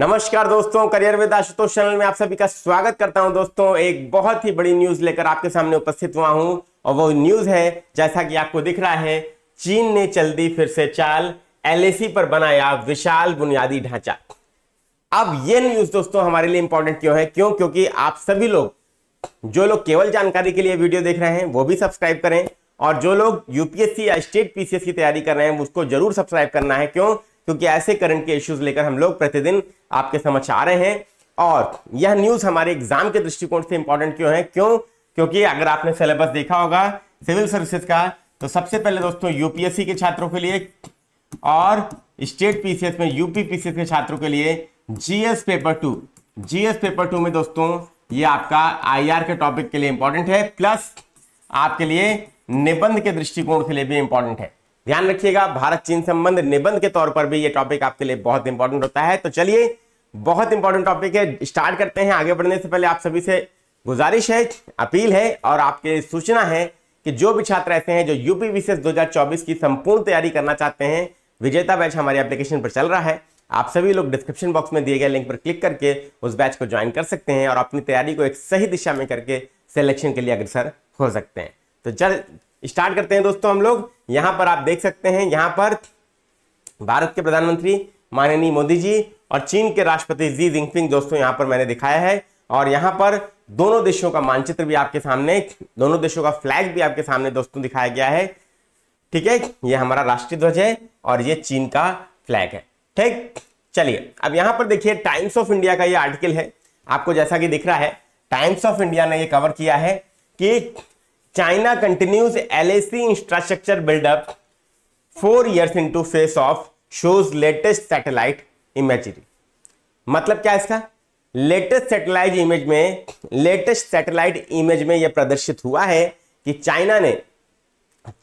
नमस्कार दोस्तों career with Ashutosh channel में आप सभी का स्वागत करता हूं दोस्तों एक बहुत ही बड़ी न्यूज लेकर आपके सामने उपस्थित हुआ हूं और वो न्यूज है जैसा कि आपको दिख रहा है चीन ने चल दी फिर से चाल एलएसी पर बनाया विशाल बुनियादी ढांचा अब ये न्यूज दोस्तों हमारे लिए इंपॉर्टेंट क्यों है क्यों क्योंकि आप सभी लोग जो लोग केवल जानकारी के लिए वीडियो देख रहे हैं वो भी सब्सक्राइब करें और जो लोग यूपीएससी या स्टेट पीसीएस की तैयारी कर रहे हैं उसको जरूर सब्सक्राइब करना है क्यों क्योंकि ऐसे करंट के इश्यूज लेकर हम लोग प्रतिदिन आपके समक्ष आ रहे हैं और यह न्यूज़ हमारे एग्जाम के दृष्टिकोण से इंपॉर्टेंट क्यों है क्यों क्योंकि अगर आपने सिलेबस देखा होगा सिविल सर्विसेज का तो सबसे पहले दोस्तों यूपीएससी के छात्रों के लिए और स्टेट पीसीएस में यूपी पीसीएस के छात्रों के लिए GS paper two GS paper two में दोस्तों ये आपका आईआर के टॉपिक के लिए इंपॉर्टेंट है प्लस आपके लिए निबंध के दृष्टिकोण के लिए भी इंपॉर्टेंट है ध्यान रखिएगा भारत चीन संबंध निबंध के तौर पर भी ये टॉपिक आपके लिए बहुत इंपॉर्टेंट होता है तो चलिए बहुत इंपॉर्टेंट टॉपिक है स्टार्ट करते हैं आगे बढ़ने से पहले आप सभी से गुजारिश है अपील है और आपके सूचना है कि जो भी छात्र ऐसे हैं जो यूपी विशेष 2024 की संपूर्ण तैयारी करना चाहते हैं विजेता बैच हमारे एप्लीकेशन पर चल रहा है आप सभी लोग डिस्क्रिप्शन बॉक्स में दिए गए लिंक पर क्लिक करके उस बैच को ज्वाइन कर सकते हैं और अपनी तैयारी को एक सही दिशा में करके सिलेक्शन के लिए अग्रसर हो सकते हैं तो चल स्टार्ट करते हैं दोस्तों हम लोग यहां पर आप देख सकते हैं यहां पर भारत के प्रधानमंत्री माननीय मोदी जी और चीन के राष्ट्रपति जी जिनपिंग दोस्तों यहां पर मैंने दिखाया है और यहां पर दोनों देशों का मानचित्र भी आपके सामने दोनों देशों का फ्लैग भी आपके सामने दोस्तों दिखाया गया है ठीक है ये हमारा राष्ट्रीय ध्वज है और ये चीन का फ्लैग है ठीक चलिए अब यहां पर देखिए टाइम्स ऑफ इंडिया का ये आर्टिकल है आपको जैसा कि दिख रहा है टाइम्स ऑफ इंडिया ने ये कवर किया है कि China continues LAC infrastructure buildup four years into face off shows latest satellite imagery. मतलब क्या इसका लेटेस्ट सैटेलाइट इमेज में लेटेस्ट सैटेलाइट इमेज में यह प्रदर्शित हुआ है कि चाइना ने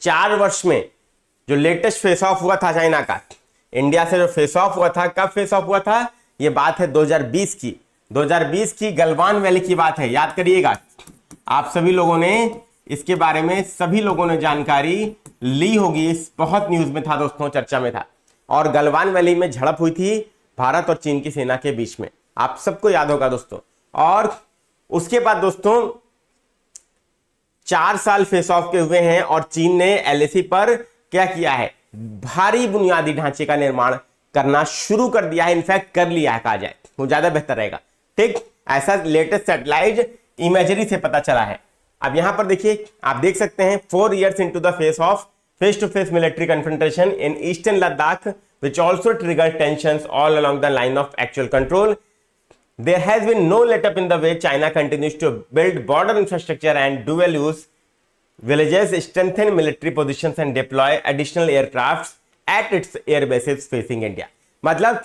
चार वर्ष में जो लेटेस्ट फेस ऑफ हुआ था चाइना का इंडिया से जो फेस ऑफ हुआ था कब फेस ऑफ हुआ था यह बात है 2020 की 2020 की गलवान वैली की बात है याद करिएगा आप सभी लोगों ने इसके बारे में सभी लोगों ने जानकारी ली होगी बहुत न्यूज में था दोस्तों चर्चा में था और गलवान वैली में झड़प हुई थी भारत और चीन की सेना के बीच में आप सबको याद होगा दोस्तों और उसके बाद दोस्तों चार साल फेस ऑफ के हुए हैं और चीन ने एलएसी पर क्या किया है भारी बुनियादी ढांचे का निर्माण करना शुरू कर दिया है इनफैक्ट कर लिया है कहा जाए तो। वो ज्यादा बेहतर रहेगा ठीक ऐसा लेटेस्ट सेटेलाइट इमेजरी से पता चला है अब यहां पर देखिए आप देख सकते हैं four years into the face off face to face military confrontation in eastern Ladakh which also trigger tension all along the line of actual control there has been no letup in the way China continues to build border infrastructure and dual use villages strengthen military position and deploy additional aircraft at its airbases facing India मतलब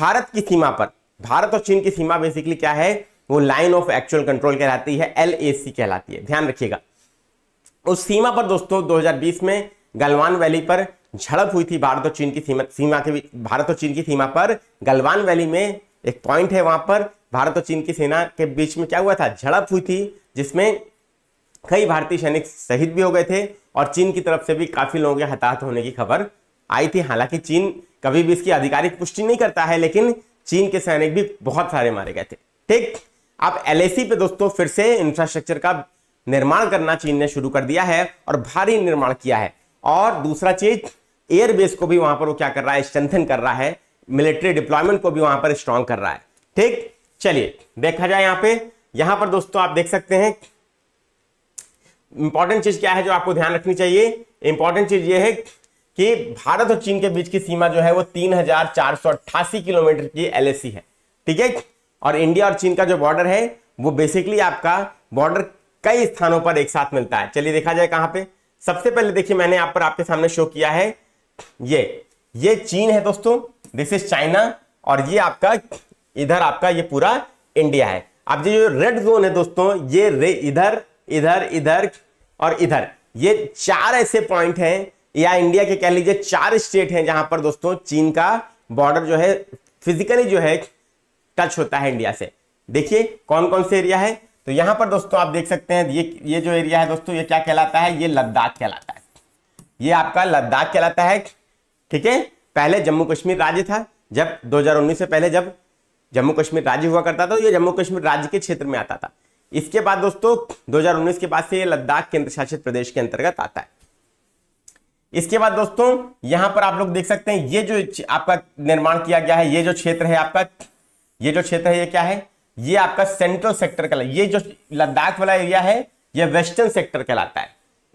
भारत की सीमा पर भारत और चीन की सीमा basically क्या है वो लाइन ऑफ एक्चुअल कंट्रोल कहलाती है एल कहलाती है ध्यान रखिएगा उस सीमा पर दोस्तों 2020 में गलवान वैली पर झड़प हुई थी भारत और चीन की सीमा सीमा के भारत और चीन की सीमा पर गलवान वैली में एक पॉइंट है वहां पर भारत और चीन की सेना के बीच में क्या हुआ था झड़प हुई थी जिसमें कई भारतीय सैनिक शहीद भी हो गए थे और चीन की तरफ से भी काफी लोगों के हताहत होने की खबर आई थी हालांकि चीन कभी भी इसकी आधिकारिक पुष्टि नहीं करता है लेकिन चीन के सैनिक भी बहुत सारे मारे गए थे ठीक अब एल पे दोस्तों फिर से इंफ्रास्ट्रक्चर का निर्माण करना चीन ने शुरू कर दिया है और भारी निर्माण किया है और दूसरा चीज एयरबेस को भी वहां पर वो क्या कर रहा है स्ट्रेंथन कर रहा है मिलिट्री डिप्लॉयमेंट को भी वहां पर स्ट्रांग कर रहा है ठीक चलिए देखा जाए यहां पे यहां पर दोस्तों आप देख सकते हैं इंपॉर्टेंट चीज क्या है जो आपको ध्यान रखनी चाहिए इंपॉर्टेंट चीज ये है कि भारत और चीन के बीच की सीमा जो है वो तीन किलोमीटर की एलएसी है ठीक है और इंडिया और चीन का जो बॉर्डर है वो बेसिकली आपका बॉर्डर कई स्थानों पर एक साथ मिलता है चलिए देखा जाए कहां पे सबसे पहले देखिए मैंने आप पर आपके सामने शो किया है ये ये चीन है दोस्तों दिस इज चाइना और ये आपका इधर आपका ये पूरा इंडिया है अब ये जो रेड जोन है दोस्तों ये रे इधर इधर इधर और इधर ये चार ऐसे पॉइंट हैं या इंडिया के कह लीजिए चार स्टेट हैं जहां पर दोस्तों चीन का बॉर्डर जो है फिजिकली जो है टच होता है इंडिया से देखिए कौन कौन से एरिया है तो यहां पर दोस्तों आप देख सकते हैं ये ये जो एरिया है दोस्तों ये क्या कहलाता है ये लद्दाख कहलाता है ये आपका लद्दाख कहलाता है ठीक है पहले जम्मू कश्मीर राज्य था जब 2019 से पहले जब जम्मू कश्मीर राज्य हुआ करता था तो ये जम्मू कश्मीर राज्य के क्षेत्र में आता था इसके बाद दोस्तों दो के बाद से ये लद्दाख केंद्र शासित प्रदेश के अंतर्गत आता है इसके बाद दोस्तों यहां पर आप लोग देख सकते हैं ये जो आपका निर्माण किया गया है ये जो क्षेत्र है आपका ये जो क्षेत्र है ये क्या है ये आपका सेंट्रल सेक्टर का ये जो लद्दाख वाला एरिया है ये वेस्टर्न सेक्टर कहलाता है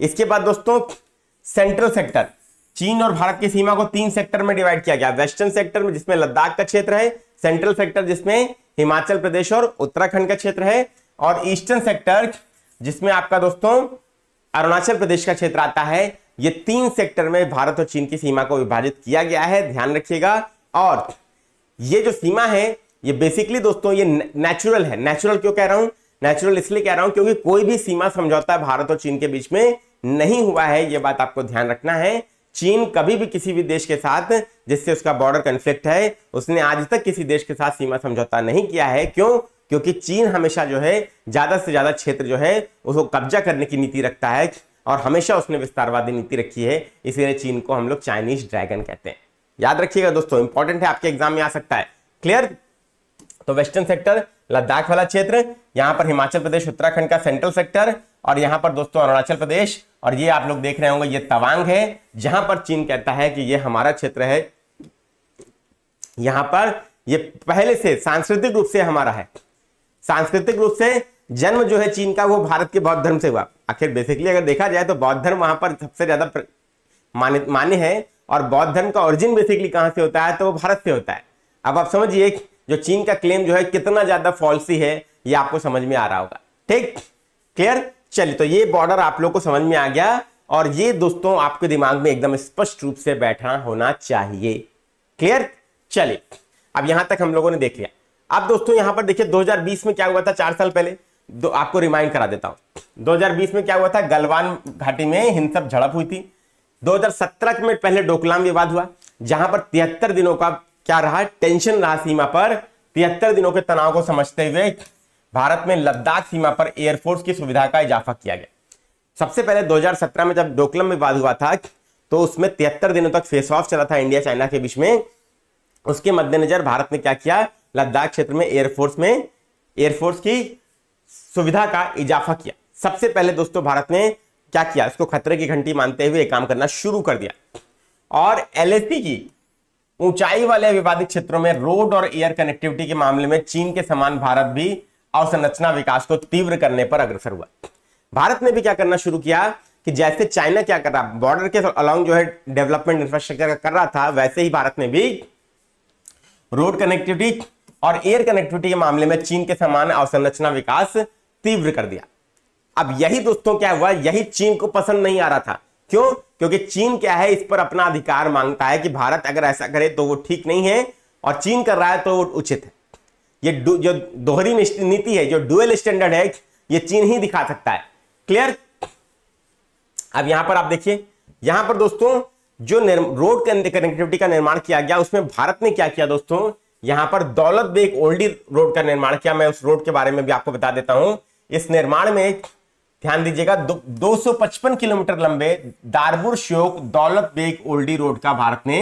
इसके बाद दोस्तों सेंट्रल सेक्टर चीन और भारत की सीमा को तीन सेक्टर में डिवाइड किया गया वेस्टर्न सेक्टर में जिसमें लद्दाख का क्षेत्र है सेंट्रल सेक्टर जिसमें हिमाचल प्रदेश और उत्तराखंड का क्षेत्र है और ईस्टर्न सेक्टर जिसमें आपका दोस्तों अरुणाचल प्रदेश का क्षेत्र आता है ये तीन सेक्टर में भारत और चीन की सीमा को विभाजित किया गया है ध्यान रखिएगा और ये जो सीमा है ये बेसिकली दोस्तों ये नेचुरल है नेचुरल क्यों कह रहा हूं नेचुरल इसलिए कह रहा हूं क्योंकि कोई भी सीमा समझौता भारत और चीन के बीच में नहीं हुआ है यह बात आपको ध्यान रखना है चीन कभी भी किसी भी देश के साथ जिससे उसका बॉर्डर कंफ्लिक्ट है उसने आज तक किसी देश के साथ सीमा समझौता नहीं किया है क्यों क्योंकि चीन हमेशा जो है ज्यादा से ज्यादा क्षेत्र जो है उसको कब्जा करने की नीति रखता है और हमेशा उसने विस्तारवादी नीति रखी है इसीलिए चीन को हम लोग चाइनीज ड्रैगन कहते हैं याद रखिएगा दोस्तों इंपॉर्टेंट है आपके एग्जाम में आ सकता है क्लियर तो वेस्टर्न सेक्टर लद्दाख वाला क्षेत्र यहां पर हिमाचल प्रदेश उत्तराखंड का सेंट्रल सेक्टर और यहां पर दोस्तों अरुणाचल प्रदेश और ये आप लोग देख रहे होंगे ये तवांग है जहां पर चीन कहता है कि ये हमारा क्षेत्र है यहां पर ये पहले से सांस्कृतिक रूप से हमारा है सांस्कृतिक रूप से जन्म जो है चीन का वो भारत के बौद्ध धर्म से हुआ आखिर बेसिकली अगर देखा जाए तो बौद्ध धर्म वहां पर सबसे ज्यादा मान्य है और बौद्ध धर्म का ओरिजिन बेसिकली कहां से होता है तो वो भारत से होता है अब आप समझिए जो चीन का क्लेम जो है कितना ज्यादा फॉल्सी है ये आपको समझ में आ रहा होगा ठीक क्लियर चलिए तो ये बॉर्डर आप लोग को समझ में आ गया और ये दोस्तों आपके दिमाग में एकदम स्पष्ट रूप से बैठना होना चाहिए क्लियर चलिए अब यहां तक हम लोगों ने देख लिया अब दोस्तों यहां पर देखिए 2020 में क्या हुआ था चार साल पहले दो आपको रिमाइंड करा देता हूं 2020 में क्या हुआ था गलवान घाटी में हिंसक झड़प हुई थी 2017 में पहले डोकलाम विवाद हुआ जहां पर तिहत्तर दिनों का क्या रहा टेंशन रहा सीमा पर तिहत्तर दिनों के तनाव को समझते हुए भारत में लद्दाख सीमा पर एयरफोर्स की सुविधा का इजाफा किया गया सबसे पहले 2017 में जब डोकलम में विवाद हुआ था तो उसमें तिहत्तर दिनों तक फेस ऑफ चला था इंडिया चाइना के बीच में उसके मद्देनजर भारत ने क्या किया लद्दाख क्षेत्र में एयरफोर्स में एयरफोर्स की सुविधा का इजाफा किया सबसे पहले दोस्तों भारत ने क्या किया इसको खतरे की घंटी मानते हुए काम करना शुरू कर दिया और एल की ऊंचाई वाले विवादित क्षेत्रों में रोड और एयर कनेक्टिविटी के मामले में चीन के समान भारत भी अवसंरचना विकास को तीव्र करने पर अग्रसर हुआ भारत ने भी क्या करना शुरू किया कि जैसे चाइना क्या कर रहा बॉर्डर के अलॉन्ग जो है डेवलपमेंट इंफ्रास्ट्रक्चर कर रहा था वैसे ही भारत ने भी रोड कनेक्टिविटी और एयर कनेक्टिविटी के मामले में चीन के समान अवसंरचना विकास तीव्र कर दिया अब यही दोस्तों क्या हुआ यही चीन को पसंद नहीं आ रहा था क्यों क्योंकि चीन क्या है इस पर अपना अधिकार मांगता है कि भारत अगर ऐसा करे तो वो ठीक नहीं है और चीन कर रहा है तो वो उचित है ये जो दोहरी नीति है जो डुअल स्टैंडर्ड है ये चीन ही दिखा सकता है क्लियर अब यहां पर आप देखिए यहां पर दोस्तों जो रोड कनेक्टिविटी का निर्माण किया गया उसमें भारत ने क्या किया दोस्तों यहां पर दौलत बेग ओल्डी रोड का निर्माण किया मैं उस रोड के बारे में भी आपको बता देता हूं इस निर्माण में ध्यान दीजिएगा दो सौ पचपन किलोमीटर लंबे दारपुर श्योक दौलत बेग ओल्डी रोड का भारत ने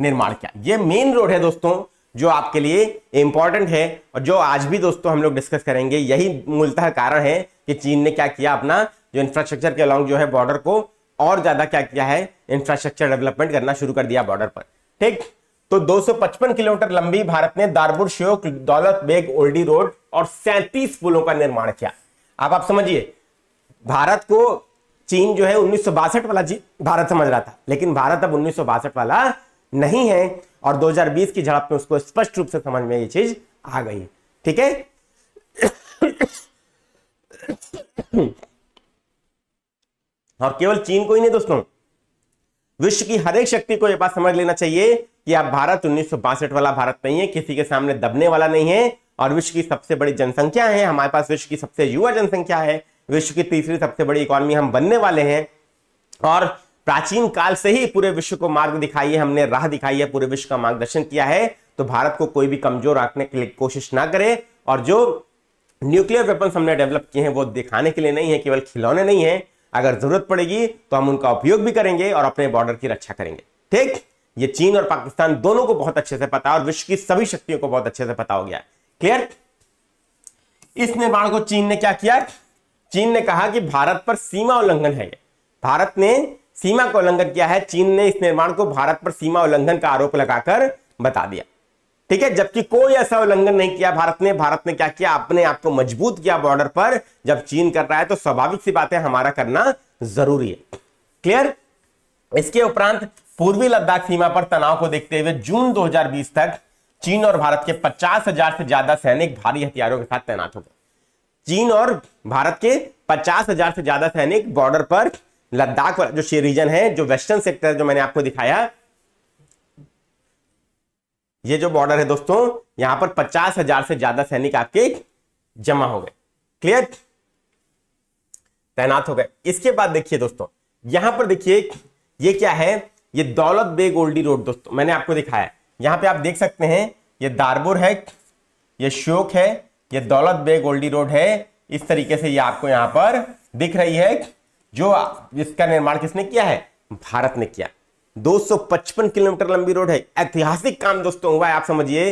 निर्माण किया ये मेन रोड है दोस्तों जो आपके लिए इंपॉर्टेंट है और जो आज भी दोस्तों हम लोग डिस्कस करेंगे यही मूलतः कारण है कि चीन ने क्या किया अपना जो इंफ्रास्ट्रक्चर के अलॉन्ग जो है बॉर्डर को और ज्यादा क्या किया है इंफ्रास्ट्रक्चर डेवलपमेंट करना शुरू कर दिया बॉर्डर पर ठीक तो 255 किलोमीटर लंबी भारत ने दारपुर श्योक दौलत बेग ओल्डी रोड और सैंतीस पुलों का निर्माण किया आप आप समझिए भारत को चीन जो है उन्नीस वाला भारत समझ रहा था लेकिन भारत अब उन्नीस वाला नहीं है और 2020 की झड़प में उसको स्पष्ट रूप से समझ में ये चीज आ गई ठीक है और केवल चीन को ही नहीं दोस्तों विश्व की हर एक शक्ति को यह बात समझ लेना चाहिए कि आप भारत उन्नीस वाला भारत नहीं है किसी के सामने दबने वाला नहीं है और विश्व की सबसे बड़ी जनसंख्या है हमारे पास विश्व की सबसे युवा जनसंख्या है विश्व की तीसरी सबसे बड़ी इकोनॉमी हम बनने वाले हैं और प्राचीन काल से ही पूरे विश्व को मार्ग दिखाई है हमने राह दिखाई है पूरे विश्व का मार्गदर्शन किया है तो भारत को कोई भी कमजोर रखने के लिए कोशिश ना करे और जो न्यूक्लियर वेपन हमने डेवलप किए हैं वो दिखाने के लिए नहीं है केवल खिलौने नहीं है अगर जरूरत पड़ेगी तो हम उनका उपयोग भी करेंगे और अपने बॉर्डर की रक्षा करेंगे ठीक ये चीन और पाकिस्तान दोनों को बहुत अच्छे से पता और विश्व की सभी शक्तियों को बहुत अच्छे से पता हो गया क्लियर इस निर्माण को चीन ने क्या किया चीन ने कहा कि भारत पर सीमा उल्लंघन है भारत ने सीमा का उल्लंघन किया है चीन ने इस निर्माण को भारत पर सीमा उल्लंघन का आरोप लगाकर बता दिया ठीक है जबकि कोई ऐसा उल्लंघन नहीं किया भारत ने भारत ने क्या किया अपने आप को मजबूत किया बॉर्डर पर जब चीन कर रहा है तो स्वाभाविक सी बात है हमारा करना जरूरी है क्लियर इसके उपरांत पूर्वी लद्दाख सीमा पर तनाव को देखते हुए जून 2020 तक चीन और भारत के पचास हजार से ज्यादा सैनिक भारी हथियारों के साथ तैनात हो गए चीन और भारत के पचास हजार से ज्यादा सैनिक बॉर्डर पर लद्दाख वाला जो रीजन है जो वेस्टर्न सेक्टर जो मैंने आपको दिखाया ये जो बॉर्डर है दोस्तों यहां पर पचास हजार से ज्यादा सैनिक आपके जमा हो गए क्लियर तैनात हो गए इसके बाद देखिए दोस्तों यहां पर देखिए ये क्या है ये दौलत बे गोल्डी रोड दोस्तों मैंने आपको दिखाया यहां पे आप देख सकते हैं ये दारबोर है ये शोक है ये दौलत बे गोल्डी रोड है इस तरीके से ये आपको यहाँ पर दिख रही है जो इसका निर्माण किसने किया है भारत ने किया 255 किलोमीटर लंबी रोड है ऐतिहासिक काम दोस्तों हुआ है आप समझिए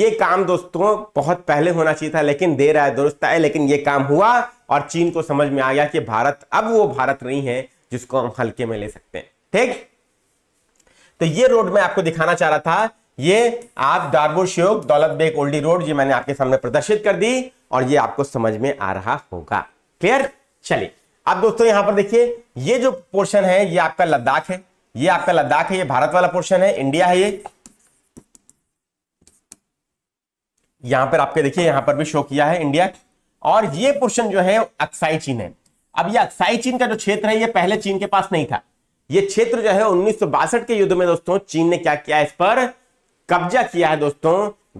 ये काम दोस्तों बहुत पहले होना चाहिए था लेकिन देर आए दुरुस्त आए लेकिन ये काम हुआ और चीन को समझ में आ गया कि भारत अब वो भारत नहीं है जिसको हम हल्के में ले सकते हैं ठीक तो ये रोड मैं आपको दिखाना चाह रहा था ये आप दारबोर श्योक दौलत बेग ओल्डी रोड ये मैंने आपके सामने प्रदर्शित कर दी और ये आपको समझ में आ रहा होगा क्लियर चलिए अब दोस्तों यहां पर देखिए ये जो पोर्शन है ये आपका लद्दाख है ये आपका लद्दाख है ये भारत वाला पोर्शन है इंडिया है ये यहां पर आपके देखिए यहां पर भी शो किया है इंडिया और ये पोर्शन जो है अक्साई चीन है अब ये अक्साई चीन का जो क्षेत्र है ये पहले चीन के पास नहीं था ये क्षेत्र जो है उन्नीस के युद्ध में दोस्तों चीन ने क्या किया इस पर कब्जा किया है दोस्तों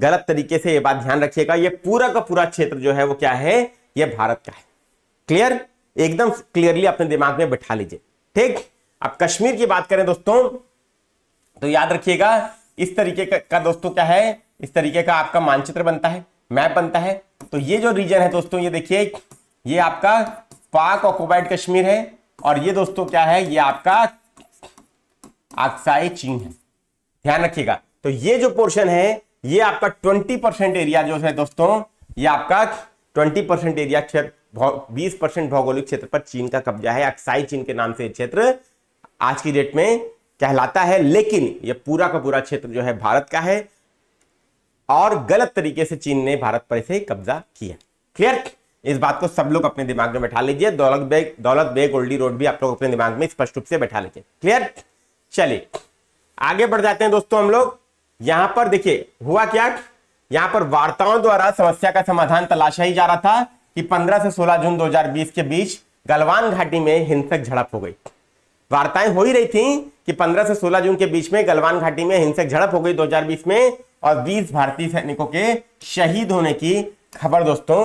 गलत तरीके से यह बात ध्यान रखिएगा यह पूरा का पूरा क्षेत्र जो है वो क्या है यह भारत का है क्लियर एकदम क्लियरली अपने दिमाग में बैठा लीजिए ठीक अब कश्मीर की बात करें दोस्तों तो याद रखिएगा इस तरीके का, का दोस्तों क्या है इस तरीके का आपका मानचित्र बनता है मैप बनता है तो ये जो रीजन है दोस्तों ये देखिए ये आपका पाक ऑक्यूपाइड कश्मीर है और ये दोस्तों क्या है ये आपका आक्साई चीन है ध्यान रखिएगा तो ये जो पोर्शन है ये आपका 20 परसेंट एरिया जो है दोस्तों ये आपका 20 परसेंट एरिया क्षेत्र बीस परसेंट भौगोलिक क्षेत्र पर चीन का कब्जा है अक्साई चीन के नाम से क्षेत्र आज की डेट में कहलाता है लेकिन यह पूरा का पूरा क्षेत्र जो है भारत का है और गलत तरीके से चीन ने भारत पर इसे कब्जा किया क्लियर इस बात को सब लोग अपने दिमाग में बैठा लीजिए दौलत बेग दौलत बेग ओल्डी रोड भी आप लोग अपने दिमाग में स्पष्ट रूप से बैठा लीजिए क्लियर चलिए आगे बढ़ जाते हैं दोस्तों हम लोग यहां पर देखिए हुआ क्या यहां पर वार्ताओं द्वारा समस्या का समाधान तलाशा ही जा रहा था कि 15 से 16 जून 2020 के बीच गलवान घाटी में हिंसक झड़प हो गई वार्ताएं हो ही रही थी कि 15 से 16 जून के बीच में गलवान घाटी में हिंसक झड़प हो गई 2020 में और 20 भारतीय सैनिकों के शहीद होने की खबर दोस्तों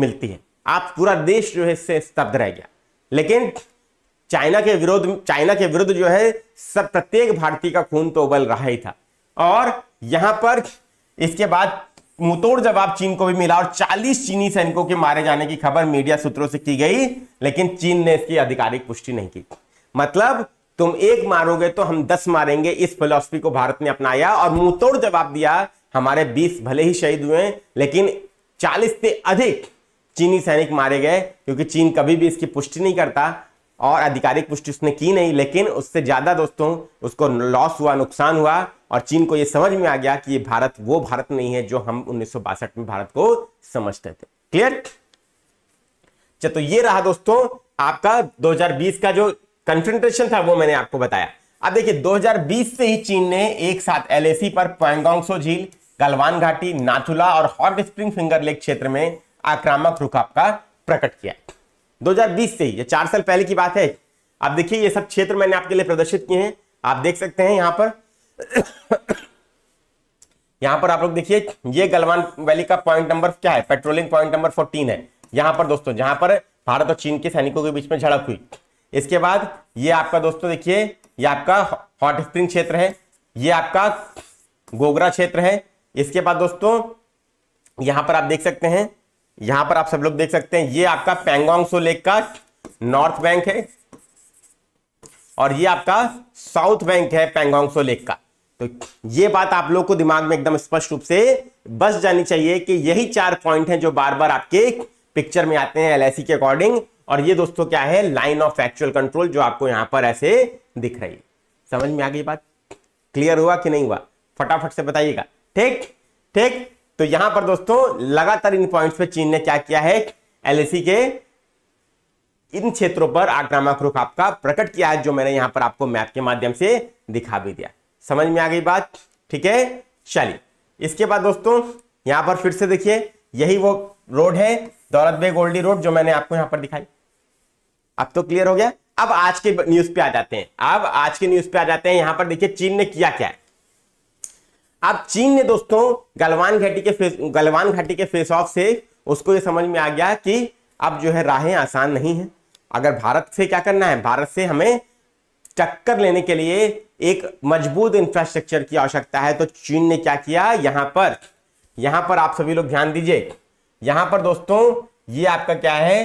मिलती है आप पूरा देश जो है इससे स्तब्ध रह गया लेकिन चाइना के विरोध चाइना के विरुद्ध जो है सब प्रत्येक भारतीय का खून तो उबल रहा ही था और यहां पर इसके बाद मुतोड़ जवाब चीन को भी मिला और 40 चीनी सैनिकों के मारे जाने की खबर मीडिया सूत्रों से की गई लेकिन चीन ने इसकी आधिकारिक पुष्टि नहीं की मतलब तुम एक मारोगे तो हम दस मारेंगे इस फिलोसफी को भारत ने अपनाया और मुंह जवाब दिया हमारे बीस भले ही शहीद हुए लेकिन चालीस से अधिक चीनी सैनिक मारे गए क्योंकि चीन कभी भी इसकी पुष्टि नहीं करता और आधिकारिक पुष्टि उसने की नहीं लेकिन उससे ज्यादा दोस्तों उसको लॉस हुआ नुकसान हुआ और चीन को यह समझ में आ गया कि ये भारत वो भारत नहीं है जो हम उन्नीस में भारत को समझते थे क्लियर अच्छा, चलो तो ये रहा दोस्तों आपका 2020 का जो कंफेंट्रेशन था वो मैंने आपको बताया अब देखिए 2020 से ही चीन ने एक साथ एलएसी पर पैंगोंगसो झील गलवान घाटी नाथुला और हॉट स्प्रिंग फिंगर लेक क्षेत्र में आक्रामक रुख आपका प्रकट किया 2020 से ही ये चार साल पहले की बात है अब देखिए ये सब क्षेत्र मैंने आपके लिए प्रदर्शित किए हैं आप देख सकते हैं यहां पर यहां पर आप लोग देखिए ये गलवान वैली का पॉइंट नंबर क्या है पेट्रोलिंग पॉइंट नंबर फोर्टीन है यहां पर दोस्तों जहां पर भारत और चीन के सैनिकों के बीच में झड़प हुई इसके बाद ये आपका दोस्तों देखिए ये आपका हॉट स्प्रिंग क्षेत्र है ये आपका गोगरा क्षेत्र है इसके बाद दोस्तों यहां पर आप देख सकते हैं यहां पर आप सब लोग देख सकते हैं ये आपका पेंगोंग सो लेक का नॉर्थ बैंक है और ये आपका साउथ बैंक है पेंगोंग सो लेक का तो ये बात आप लोग को दिमाग में एकदम स्पष्ट रूप से बस जानी चाहिए कि यही चार पॉइंट हैं जो बार बार आपके पिक्चर में आते हैं एलआईसी e के अकॉर्डिंग और ये दोस्तों क्या है लाइन ऑफ एक्चुअल कंट्रोल जो आपको यहां पर ऐसे दिख रही है समझ में आ गई बात क्लियर हुआ कि नहीं हुआ फटाफट से बताइएगा ठीक ठीक तो यहां पर दोस्तों लगातार इन पॉइंट पर चीन ने क्या किया है एलएसी e के इन क्षेत्रों पर आक्रामक रुख आपका प्रकट किया है जो मैंने यहां पर आपको मैप के माध्यम से दिखा भी दिया समझ में आ गई बात ठीक है चलिए इसके बाद दोस्तों यहां पर फिर से देखिए यही वो रोड है दौलत बे गोल्डी रोड जो मैंने आपको यहाँ पर दिखाई अब तो क्लियर हो गया अब आज के न्यूज पे आ जाते हैं अब आज के न्यूज पे आ जाते हैं यहां पर देखिए चीन ने किया क्या है अब चीन ने दोस्तों गलवान घाटी के गलवान घाटी के फेस ऑफ से उसको ये समझ में आ गया कि अब जो है राहें आसान नहीं है अगर भारत से क्या करना है भारत से हमें टक्कर लेने के लिए एक मजबूत इंफ्रास्ट्रक्चर की आवश्यकता है तो चीन ने क्या किया यहां पर यहां पर आप सभी लोग ध्यान दीजिए यहां पर दोस्तों ये आपका क्या है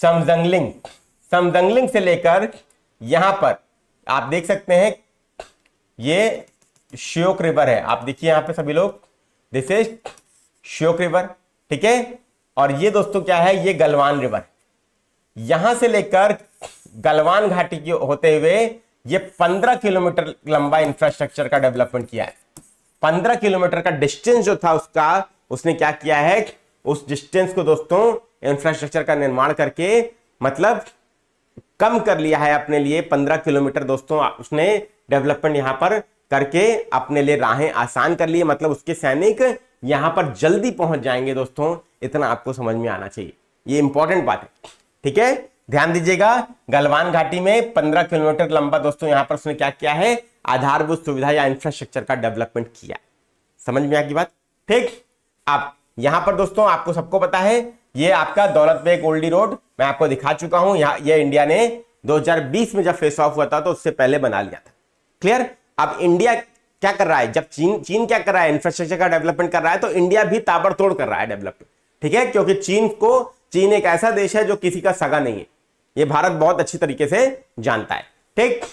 समजंगलिंग समजंगलिंग से लेकर यहां पर आप देख सकते हैं ये श्योक रिवर है आप देखिए यहां पे सभी लोग दिस इज श्योक रिवर ठीक है और ये दोस्तों क्या है ये गलवान रिवर यहां से लेकर गलवान घाटी के होते हुए ये 15 किलोमीटर लंबा इंफ्रास्ट्रक्चर का डेवलपमेंट किया है 15 किलोमीटर का डिस्टेंस जो था उसका उसने क्या किया है उस डिस्टेंस को दोस्तों इंफ्रास्ट्रक्चर का निर्माण करके मतलब कम कर लिया है अपने लिए पंद्रह किलोमीटर दोस्तों उसने डेवलपमेंट यहां पर करके अपने लिए राहें आसान कर लिए मतलब उसके सैनिक यहां पर जल्दी पहुंच जाएंगे दोस्तों इतना आपको समझ में आना चाहिए ये इंपॉर्टेंट बात है ठीक है ध्यान दीजिएगा गलवान घाटी में 15 किलोमीटर लंबा दोस्तों यहां पर उसने क्या किया है आधारभूत सुविधा या इंफ्रास्ट्रक्चर का डेवलपमेंट किया समझ में आ बात ठीक आप यहां पर दोस्तों आपको सबको पता है ये आपका दौलत बेग ओल्डी रोड मैं आपको दिखा चुका हूं यहाँ ये इंडिया ने 2020 में जब फेस ऑफ हुआ था तो उससे पहले बना लिया था क्लियर अब इंडिया क्या कर रहा है जब चीन चीन क्या कर रहा है इंफ्रास्ट्रक्चर का डेवलपमेंट कर रहा है तो इंडिया भी ताबड़तोड़ कर रहा है डेवलपमेंट ठीक है क्योंकि चीन को चीन एक ऐसा देश है जो किसी का सगा नहीं है ये भारत बहुत अच्छी तरीके से जानता है ठीक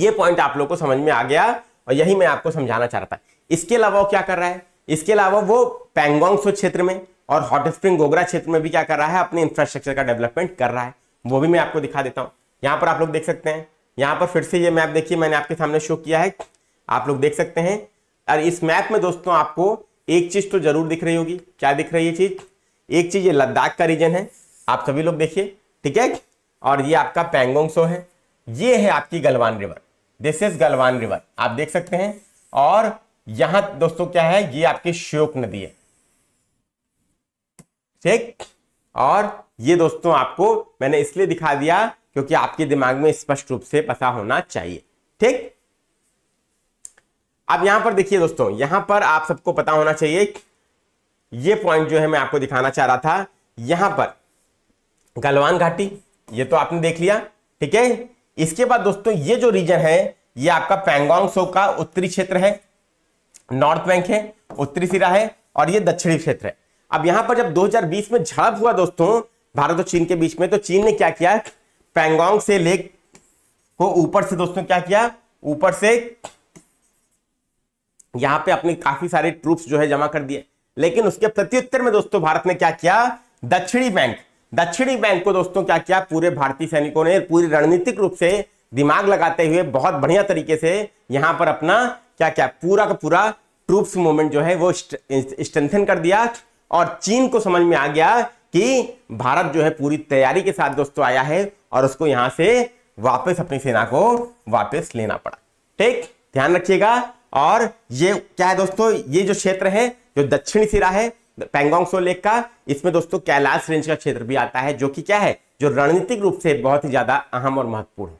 ये पॉइंट आप लोग को समझ में आ गया और यही मैं आपको समझाना चाहता था इसके अलावा वो क्या कर रहा है इसके अलावा वो पैंगोंग क्षेत्र में और हॉट स्प्रिंग गोगरा क्षेत्र में भी क्या कर रहा है अपने इंफ्रास्ट्रक्चर का डेवलपमेंट कर रहा है वो भी मैं आपको दिखा देता हूँ यहाँ पर आप लोग देख सकते हैं यहाँ पर फिर से ये मैप देखिए मैंने आपके सामने शो किया है आप लोग देख सकते हैं और इस मैप में दोस्तों आपको एक चीज तो जरूर दिख रही होगी क्या दिख रही है चीज एक चीज ये लद्दाख का रीजन है आप सभी लोग देखिए ठीक है और ये आपका पैंगोंग सो है ये है आपकी Galwan river this is Galwan river आप देख सकते हैं और यहां दोस्तों क्या है ये आपकी श्योक नदी है ठीक और ये दोस्तों आपको मैंने इसलिए दिखा दिया क्योंकि आपके दिमाग में स्पष्ट रूप से पता होना चाहिए ठीक अब यहां पर देखिए दोस्तों यहां पर आप सबको पता होना चाहिए ये पॉइंट जो है मैं आपको दिखाना चाह रहा था यहां पर गलवान घाटी ये तो आपने देख लिया ठीक है इसके बाद दोस्तों ये जो रीजन है ये आपका पैंगोंग सो का उत्तरी क्षेत्र है नॉर्थ बैंक है उत्तरी सिरा है और ये दक्षिणी क्षेत्र है अब यहां पर जब 2020 में झड़प हुआ दोस्तों भारत और चीन के बीच में तो चीन ने क्या किया पैंगोंग से लेक को ऊपर से दोस्तों क्या किया ऊपर से यहां पे अपने काफी सारे ट्रूप्स जो है जमा कर दिए लेकिन उसके प्रत्युत्तर में दोस्तों भारत ने क्या किया दक्षिणी बैंक दक्षिणी बैंक को दोस्तों क्या किया पूरे भारतीय सैनिकों ने पूरी रणनीतिक रूप से दिमाग लगाते हुए बहुत बढ़िया तरीके से यहां पर अपना क्या क्या पूरा का पूरा ट्रूप्स मूवमेंट जो है वो स्ट्रेंथन कर दिया और चीन को समझ में आ गया कि भारत जो है पूरी तैयारी के साथ दोस्तों आया है और उसको यहां से वापस अपनी सेना को वापस लेना पड़ा ठीक ध्यान रखिएगा और ये क्या है दोस्तों ये जो क्षेत्र है जो दक्षिणी सिरा है सो लेक का इसमें दोस्तों कैलाश रेंज का क्षेत्र भी आता है जो कि क्या है जो रणनीतिक रूप से बहुत ही ज्यादा अहम और महत्वपूर्ण है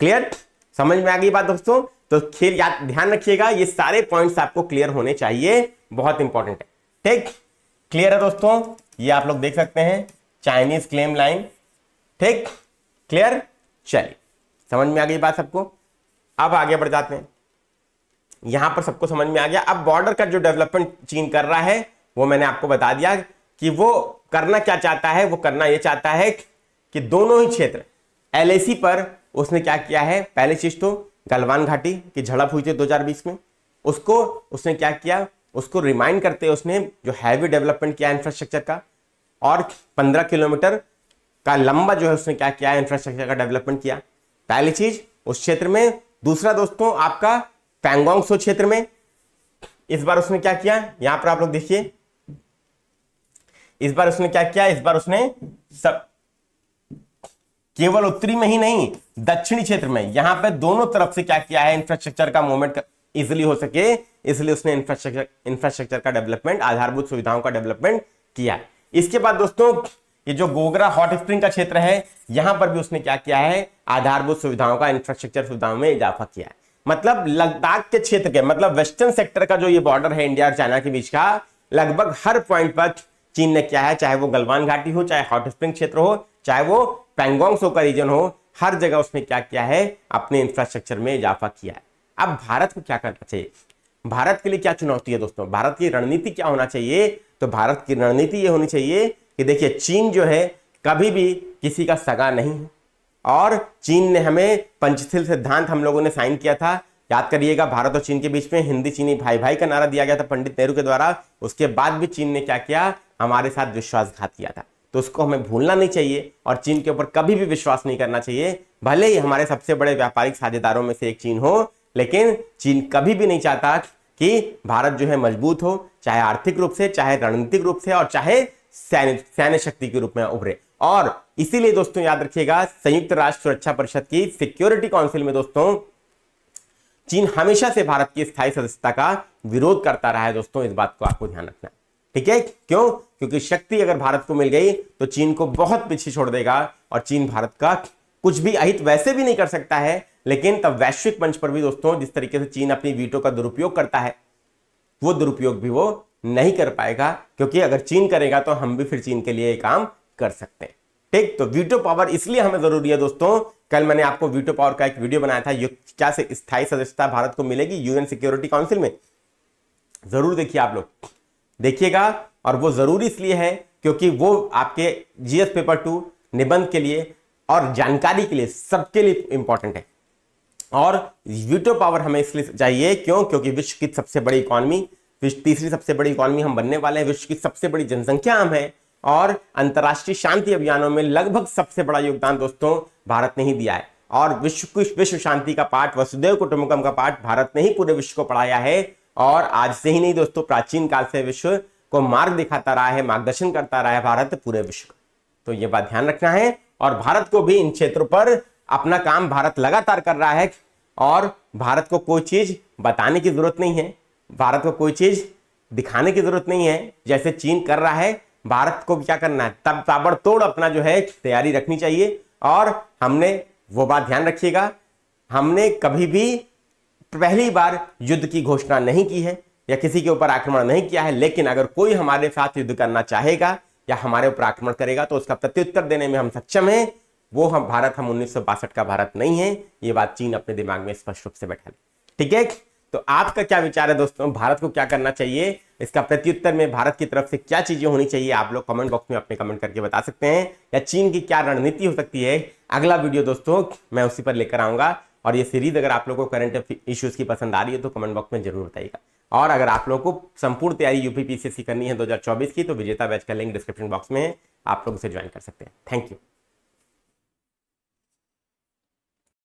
क्लियर समझ में आ गई बात दोस्तों तो खेल याद ध्यान रखिएगा ये सारे पॉइंट्स आपको क्लियर होने चाहिए बहुत इंपॉर्टेंट है ठीक क्लियर है दोस्तों ये आप लोग देख सकते हैं चाइनीज क्लेम लाइन ठीक क्लियर चलिए समझ में आ गई बात सबको अब आगे बढ़ जाते हैं यहां पर सबको समझ में आ गया अब बॉर्डर का जो डेवलपमेंट चीन कर रहा है वो मैंने आपको बता दिया कि वो करना क्या चाहता है वो करना ये चाहता है कि दोनों ही क्षेत्र एल पर उसने क्या किया है पहली चीज तो गलवान घाटी की झड़प हुई थी दो में उसको उसने क्या किया उसको रिमाइंड करते उसने जो हैवी डेवलपमेंट किया इंफ्रास्ट्रक्चर का और 15 किलोमीटर का लंबा जो है उसने क्या किया इंफ्रास्ट्रक्चर का डेवलपमेंट किया पहली चीज उस क्षेत्र में दूसरा दोस्तों आपका पैंगोंग सो क्षेत्र में इस बार उसने क्या किया यहां पर आप लोग देखिए इस बार उसने क्या किया इस बार उसने सब केवल उत्तरी में ही नहीं दक्षिणी क्षेत्र में यहां पर दोनों तरफ से क्या किया है इंफ्रास्ट्रक्चर का मूवमेंट इजिली हो सके इसलिए उसने इंफ्रास्ट्रक्चर इंफ्रास्ट्रक्चर का डेवलपमेंट आधारभूत सुविधाओं का डेवलपमेंट किया इसके बाद दोस्तों ये जो गोगरा हॉट स्प्रिंग का क्षेत्र है यहां पर भी उसने क्या किया है आधारभूत सुविधाओं का इंफ्रास्ट्रक्चर सुविधाओं में इजाफा किया है मतलब लद्दाख के क्षेत्र के मतलब वेस्टर्न सेक्टर का जो ये बॉर्डर है इंडिया और चाइना के बीच का लगभग हर पॉइंट पर चीन ने क्या है चाहे वो गलवान घाटी हो चाहे हॉट स्प्रिंग क्षेत्र हो चाहे वो पैंगोंग सो का रीजन हो हर जगह उसने क्या किया है अपने इंफ्रास्ट्रक्चर में इजाफा किया है अब भारत को क्या करना चाहिए भारत के लिए क्या चुनौती है दोस्तों भारत की रणनीति क्या होना चाहिए तो भारत की रणनीति ये होनी चाहिए कि देखिए चीन जो है कभी भी किसी का सगा नहीं है और चीन ने हमें पंचशील सिद्धांत हम लोगों ने साइन किया था याद करिएगा भारत और चीन के बीच में हिंदी चीनी भाई भाई का नारा दिया गया था पंडित नेहरू के द्वारा उसके बाद भी चीन ने क्या किया हमारे साथ विश्वासघात किया था तो उसको हमें भूलना नहीं चाहिए और चीन के ऊपर कभी भी विश्वास नहीं करना चाहिए भले ही हमारे सबसे बड़े व्यापारिक साझेदारों में से एक चीन हो लेकिन चीन कभी भी नहीं चाहता कि भारत जो है मजबूत हो चाहे आर्थिक रूप से चाहे रणनीतिक रूप से और चाहे सैन्य सैन्य शक्ति के रूप में उभरे और इसीलिए दोस्तों याद रखिएगा संयुक्त राष्ट्र सुरक्षा परिषद की सिक्योरिटी काउंसिल में दोस्तों चीन हमेशा से भारत की स्थायी सदस्यता का विरोध करता रहा है दोस्तों इस बात को आपको ध्यान रखना ठीक है क्यों क्योंकि शक्ति अगर भारत को मिल गई तो चीन को बहुत पीछे छोड़ देगा और चीन भारत का कुछ भी अहित वैसे भी नहीं कर सकता है लेकिन तब वैश्विक मंच पर भी दोस्तों जिस तरीके से चीन अपनी वीटो का दुरुपयोग करता है वो दुरुपयोग भी वो नहीं कर पाएगा क्योंकि अगर चीन करेगा तो हम भी फिर चीन के लिए काम कर सकते हैं ठीक तो वीटो पावर इसलिए हमें जरूरी है दोस्तों कल मैंने आपको वीटो पावर का एक वीडियो बनाया था क्या से स्थायी सदस्यता भारत को मिलेगी यूएन सिक्योरिटी काउंसिल में जरूर देखिए आप लोग देखिएगा और वो ज़रूरी इसलिए है क्योंकि वो आपके जीएस पेपर टू निबंध के लिए और जानकारी के लिए सबके लिए इंपॉर्टेंट है और वीटो पावर हमें इसलिए चाहिए क्यों क्योंकि विश्व की सबसे बड़ी इकॉनमी विश्व तीसरी सबसे बड़ी इकॉनमी हम बनने वाले हैं विश्व की सबसे बड़ी जनसंख्या हम है और अंतर्राष्ट्रीय शांति अभियानों में लगभग सबसे बड़ा योगदान दोस्तों भारत ने ही दिया है और विश्व विश्व शांति का पाठ वसुदेव कुटुंबकम का पाठ भारत ने ही पूरे विश्व को पढ़ाया है और आज से ही नहीं दोस्तों प्राचीन काल से विश्व को मार्ग दिखाता रहा है मार्गदर्शन करता रहा है भारत पूरे विश्व का तो ये बात ध्यान रखना है और भारत को भी इन क्षेत्रों पर अपना काम भारत लगातार कर रहा है और भारत को कोई चीज बताने की जरूरत नहीं है भारत को कोई चीज दिखाने की जरूरत नहीं है जैसे चीन कर रहा है भारत को क्या करना है तब ताबड़तोड़ अपना जो है तैयारी रखनी चाहिए और हमने वो बात ध्यान रखिएगा हमने कभी भी पहली बार युद्ध की घोषणा नहीं की है या किसी के ऊपर आक्रमण नहीं किया है लेकिन अगर कोई हमारे साथ युद्ध करना चाहेगा या हमारे ऊपर आक्रमण करेगा तो उसका प्रत्युत्तर देने में हम सक्षम हैं वो हम भारत हम उन्नीस का भारत नहीं है ये बात चीन अपने दिमाग में स्पष्ट रूप से बैठा ले ठीक है तो आपका क्या विचार है दोस्तों भारत को क्या करना चाहिए इसका प्रत्युत्तर में भारत की तरफ से क्या चीजें होनी चाहिए आप लोग कमेंट बॉक्स में अपने कमेंट करके बता सकते हैं या चीन की क्या रणनीति हो सकती है अगला वीडियो दोस्तों मैं उसी पर लेकर आऊंगा और ये सीरीज अगर आप लोगों को करंट इश्यूज की पसंद आ रही है तो कमेंट बॉक्स में जरूर बताइएगा और अगर आप लोग को संपूर्ण तैयारी यूपी करनी है 2024 की तो विजेता बैच का लिंक डिस्क्रिप्शन बॉक्स में है आप लोग उसे ज्वाइन कर सकते हैं थैंक यू